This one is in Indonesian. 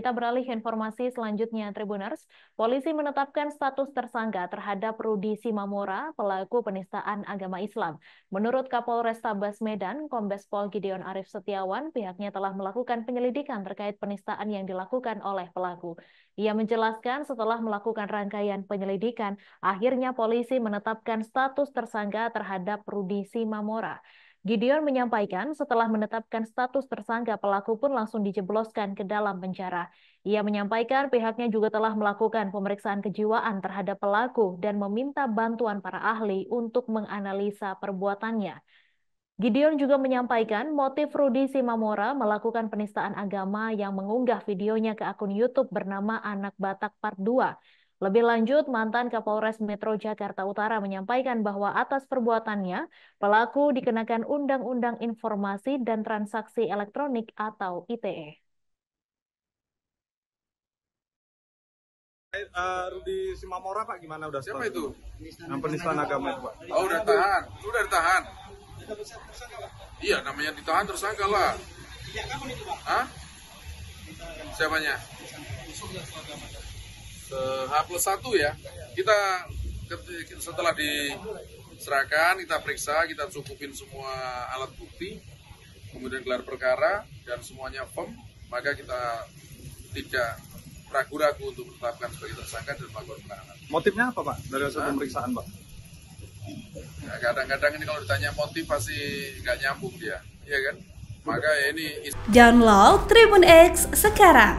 Kita beralih ke informasi selanjutnya, Tribuners. Polisi menetapkan status tersangka terhadap Rudi Simamora, pelaku penistaan agama Islam. Menurut Kapolres Tabas Medan, Kombes Pol Gideon Arif Setiawan, pihaknya telah melakukan penyelidikan terkait penistaan yang dilakukan oleh pelaku. Ia menjelaskan setelah melakukan rangkaian penyelidikan, akhirnya polisi menetapkan status tersangka terhadap Rudi Simamora. Gideon menyampaikan setelah menetapkan status tersangka pelaku pun langsung dijebloskan ke dalam penjara. Ia menyampaikan pihaknya juga telah melakukan pemeriksaan kejiwaan terhadap pelaku dan meminta bantuan para ahli untuk menganalisa perbuatannya. Gideon juga menyampaikan motif Rudi Simamora melakukan penistaan agama yang mengunggah videonya ke akun YouTube bernama Anak Batak Part 2. Lebih lanjut, mantan Kapolres Metro Jakarta Utara menyampaikan bahwa atas perbuatannya, pelaku dikenakan Undang-Undang Informasi dan Transaksi Elektronik atau ITE. Uh, eh, eh, Rudi Simamora Pak gimana udah siapa itu? Yang penistaan agama itu Pak. Oh udah tahan, udah ditahan. Iya namanya ditahan tersangka lah. Hah? Siapanya? satu ya kita setelah diserahkan kita periksa kita cukupin semua alat bukti kemudian gelar perkara dan semuanya firm maka kita tidak ragu-ragu untuk menetapkan sebagai tersangka dan melakukan penahanan. Motifnya apa Pak dari hasil pemeriksaan Pak? Ya, kadang-kadang ini kalau ditanya motif pasti nggak nyambung dia, iya kan? Maka ini. Download Tribun X sekarang